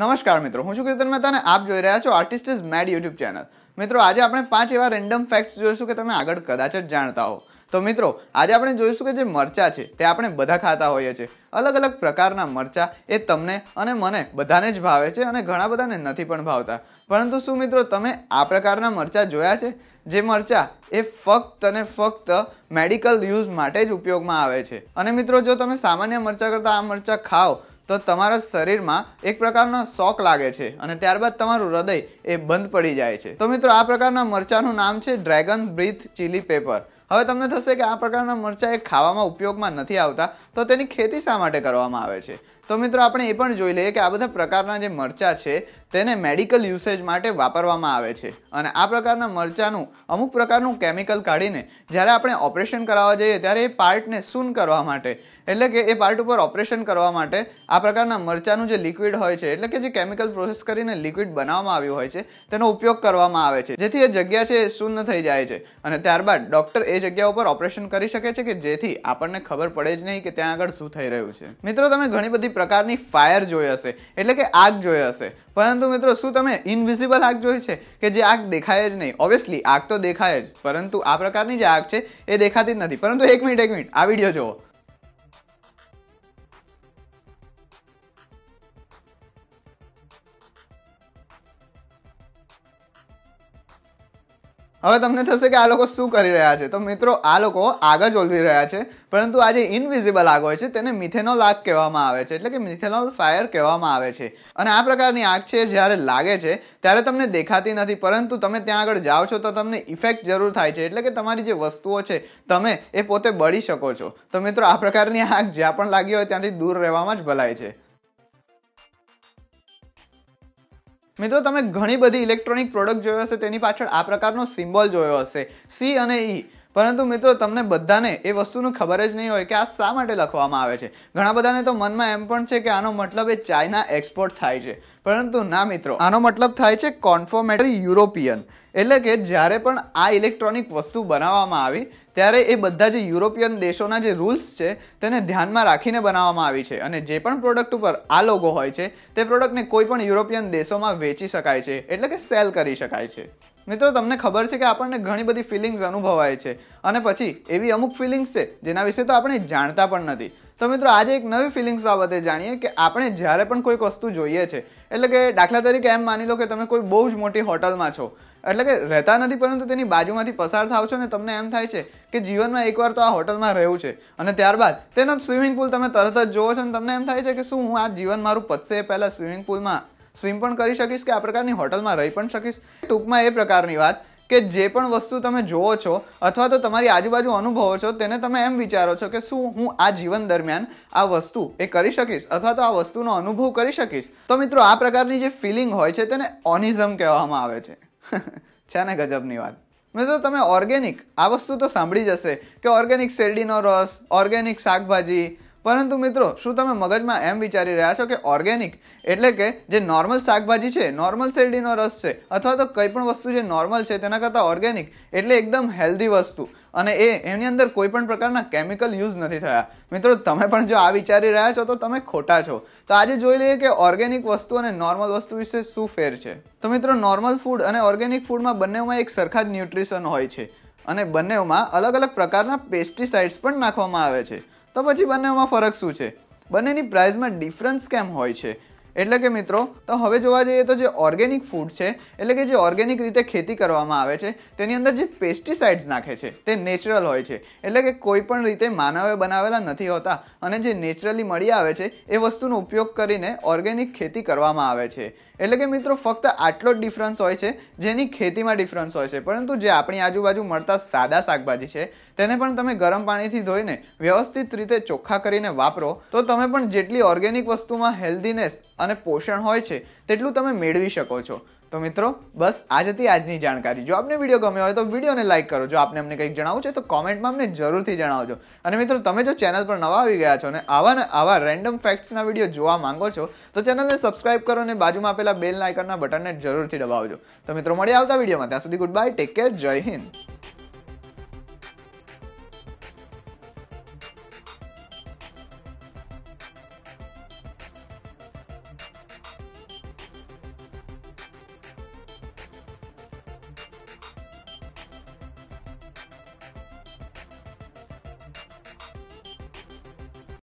નમસ્કાર મિત્રો હું શું કીર્તન મહેતા અને આપ જોઈ રહ્યા છો artist is made YouTube channel મિત્રો આજે આપણે પાંચ એવા રેન્ડમ ફેક્ટ્સ જોઈશું કે તમે આગળ કદાચ જ જાણતા હો તો મિત્રો આજે આપણે જોઈશું કે જે મરચા છે તે આપણે બધા ખાતા હોઈએ છીએ અલગ અલગ પ્રકારના મરચા એ તમને અને મને બધાને જ ભાવે છે અને ઘણા બધાને નથી પણ ભાવતા પરંતુ શું મિત્રો તમે આ પ્રકારના મરચા જોયા છે જે મરચા એ ફક્ત અને ફક્ત મેડિકલ યુઝ માટે જ ઉપયોગમાં આવે છે અને મિત્રો જો તમે સામાન્ય મરચા કરતાં આ મરચા ખાઓ તો તમારા શરીરમાં એક પ્રકારનો શોક લાગે છે અને ત્યારબાદ તમારું હૃદય એ બંધ પડી જાય છે તો મિત્રો આ પ્રકારના મરચાનું નામ છે ડ્રેગન બ્રીથ ચીલી પેપર હવે તમને થશે કે આ પ્રકારના મરચાં એ ખાવામાં ઉપયોગમાં નથી આવતા તો તેની ખેતી શા માટે કરવામાં આવે છે તો મિત્રો આપણે એ પણ જોઈ લઈએ કે આ બધા પ્રકારના જે મરચાં છે તેને મેડિકલ યુસેજ માટે વાપરવામાં આવે છે અને આ પ્રકારના મરચાંનું અમુક પ્રકારનું કેમિકલ કાઢીને જ્યારે આપણે ઓપરેશન કરાવવા જઈએ ત્યારે એ પાર્ટને સૂન કરવા માટે એટલે કે એ પાર્ટ ઉપર ઓપરેશન કરવા માટે આ પ્રકારના મરચાંનું જે લિક્વિડ હોય છે એટલે કે જે કેમિકલ પ્રોસેસ કરીને લિક્વિડ બનાવવામાં આવ્યું હોય છે તેનો ઉપયોગ કરવામાં આવે છે જેથી એ જગ્યા છે એ શૂન્ય થઈ જાય છે અને ત્યારબાદ ડૉક્ટર એ જગ્યા ઉપર ઓપરેશન કરી શકે છે કે જેથી આપણને ખબર પડે જ નહીં કે ત્યાં આગળ શું થઈ રહ્યું છે મિત્રો તમે ઘણી બધી બધી પ્રકારની ફાયર જોઈ હશે એટલે કે આગ જોઈ હશે પરંતુ મિત્રો શું તમે ઇનવિઝિબલ આગ જોઈ છે કે જે આગ દેખાય જ નહીં ઓબ્વિયસલી આગ તો દેખાય જ પરંતુ આ પ્રકારની જે આગ છે એ દેખાતી જ નથી પરંતુ એક મિનિટ એક મિનિટ આ વિડીયો જુઓ હવે તમને થશે કે આ લોકો શું કરી રહ્યા છે તો મિત્રો આ લોકો આગ જ ઓલવી રહ્યા છે પરંતુ આ જે ઇનવિઝિબલ આગ હોય છે તેને મિથેનોલ આગ કહેવામાં આવે છે એટલે કે મિથેનોલ ફાયર કહેવામાં આવે છે અને આ પ્રકારની આગ છે જ્યારે લાગે છે ત્યારે તમને દેખાતી નથી પરંતુ તમે ત્યાં આગળ જાઓ છો તો તમને ઇફેક્ટ જરૂર થાય છે એટલે કે તમારી જે વસ્તુઓ છે તમે એ પોતે બળી શકો છો તો મિત્રો આ પ્રકારની આગ જ્યાં પણ લાગી હોય ત્યાંથી દૂર રહેવામાં જ ભલાય છે મિત્રો તમે ઘણી બધી ઇલેક્ટ્રોનિક પ્રોડક્ટ જોયો હશે તેની પાછળ આ પ્રકારનો સિમ્બોલ જોયો હશે સી અને ઈ e. પરંતુ મિત્રો તમને બધાને એ વસ્તુનું ખબર જ નહીં હોય કે આ શા માટે લખવામાં આવે છે ઘણા બધાને તો મનમાં એમ પણ છે કે આનો મતલબ એ ચાઇના એક્સપોર્ટ થાય છે પરંતુ ના મિત્રો આનો મતલબ થાય છે કોન્ફોર્મેટરી યુરોપિયન એટલે કે જ્યારે પણ આ ઇલેક્ટ્રોનિક વસ્તુ બનાવવામાં આવી ત્યારે એ બધા જે યુરોપિયન દેશોના જે રૂલ્સ છે તેને ધ્યાનમાં રાખીને બનાવવામાં આવી છે અને જે પણ પ્રોડક્ટ ઉપર આ લોગો હોય છે તે પ્રોડક્ટને કોઈ પણ યુરોપિયન દેશોમાં વેચી શકાય છે એટલે કે સેલ કરી શકાય છે મિત્રો તમને ખબર છે કે આપણને ઘણી બધી ફિલિંગ્સ અનુભવાય છે અને પછી એવી અમુક ફિલિંગ્સ છે જેના વિશે તો આપણે જાણતા પણ નથી તો મિત્રો આજે એક નવી ફિલિંગ્સ બાબતે જાણીએ કે આપણે જ્યારે પણ કોઈક વસ્તુ જોઈએ છે એટલે કે દાખલા તરીકે એમ માની લો કે તમે કોઈ બહુ જ મોટી હોટલમાં છો એટલે કે રહેતા નથી પરંતુ તેની બાજુમાંથી પસાર થાવ છો ને તમને એમ થાય છે કે જીવનમાં એકવાર તો આ હોટલમાં રહેવું છે અને ત્યારબાદ તેનો સ્વિમિંગ પુલ તમે તરત જ જોવો છો અને તમને એમ થાય છે કે શું હું આ જીવન મારું પતશે પહેલાં સ્વિમિંગ પુલમાં સ્વિમ પણ કરી શકીશ કે આ પ્રકારની હોટલમાં રહી પણ શકીશ ટૂંકમાં એ પ્રકારની વાત કે જે પણ વસ્તુ તમે જુઓ છો અથવા તો તમારી આજુબાજુ અનુભવો છો તેને તમે એમ વિચારો છો કે શું હું આ જીવન દરમિયાન આ વસ્તુ એ કરી શકીશ અથવા તો આ વસ્તુનો અનુભવ કરી શકીશ તો મિત્રો આ પ્રકારની જે ફિલિંગ હોય છે તેને ઓનિઝમ કહેવામાં આવે છે છે ને ગજબની વાત મિત્રો તમે ઓર્ગેનિક આ વસ્તુ તો સાંભળી જશે કે ઓર્ગેનિક શેરડીનો રસ ઓર્ગેનિક શાકભાજી પરંતુ મિત્રો શું તમે મગજમાં એમ વિચારી રહ્યા છો કે ઓર્ગેનિક એટલે કે જે નોર્મલ શાકભાજી છે નોર્મલ શેરડીનો રસ છે અથવા તો કંઈ પણ વસ્તુ જે નોર્મલ છે તેના કરતાં ઓર્ગેનિક એટલે એકદમ હેલ્ધી વસ્તુ અને એ એની અંદર કોઈ પણ પ્રકારના કેમિકલ યુઝ નથી થયા મિત્રો તમે પણ જો આ વિચારી રહ્યા છો તો તમે ખોટા છો તો આજે જોઈ લઈએ કે ઓર્ગેનિક વસ્તુ અને નોર્મલ વસ્તુ વિશે શું ફેર છે તો મિત્રો નોર્મલ ફૂડ અને ઓર્ગેનિક ફૂડમાં બંનેમાં એક સરખા જ ન્યુટ્રિશન હોય છે અને બંનેમાં અલગ અલગ પ્રકારના પેસ્ટિસાઇડ્સ પણ નાખવામાં આવે છે તો પછી બંનેમાં ફરક શું છે બંનેની પ્રાઇઝમાં ડિફરન્સ કેમ હોય છે એટલે કે મિત્રો તો હવે જોવા જઈએ તો જે ઓર્ગેનિક ફૂડ છે એટલે કે જે ઓર્ગેનિક રીતે ખેતી કરવામાં આવે છે તેની અંદર જે પેસ્ટિસાઇડ્સ નાખે છે તે નેચરલ હોય છે એટલે કે કોઈ પણ રીતે માનવે બનાવેલા નથી હોતા અને જે નેચરલી મળી આવે છે એ વસ્તુનો ઉપયોગ કરીને ઓર્ગેનિક ખેતી કરવામાં આવે છે એટલે કે મિત્રો ફક્ત આટલો જ ડિફરન્સ હોય છે જેની ખેતીમાં ડિફરન્સ હોય છે પરંતુ જે આપણી આજુબાજુ મળતા સાદા શાકભાજી છે તેને પણ તમે ગરમ પાણીથી ધોઈને વ્યવસ્થિત રીતે ચોખ્ખા કરીને વાપરો તો તમે પણ જેટલી ઓર્ગેનિક વસ્તુમાં હેલ્ધીનેસ અને પોષણ હોય છે તેટલું તમે મેળવી શકો છો તો મિત્રો બસ આજ હતી આજની જાણકારી જો આપને વિડીયો ગમ્યો હોય તો વિડીયોને લાઇક કરો જો આપને અમને કંઈક જણાવવું છે તો કોમેન્ટમાં અમને જરૂરથી જણાવજો અને મિત્રો તમે જો ચેનલ પર નવા આવી ગયા છો અને આવા ને આવા રેન્ડમ ફેક્ટ્સના વિડીયો જોવા માંગો છો તો ચેનલને સબસ્ક્રાઇબ કરો અને બાજુમાં આપેલા બેલ આઇકનના બટનને જરૂરથી દબાવજો તો મિત્રો મળી આવતા વિડીયોમાં ત્યાં સુધી ગુડ બાય ટેક કેર જય હિન્દ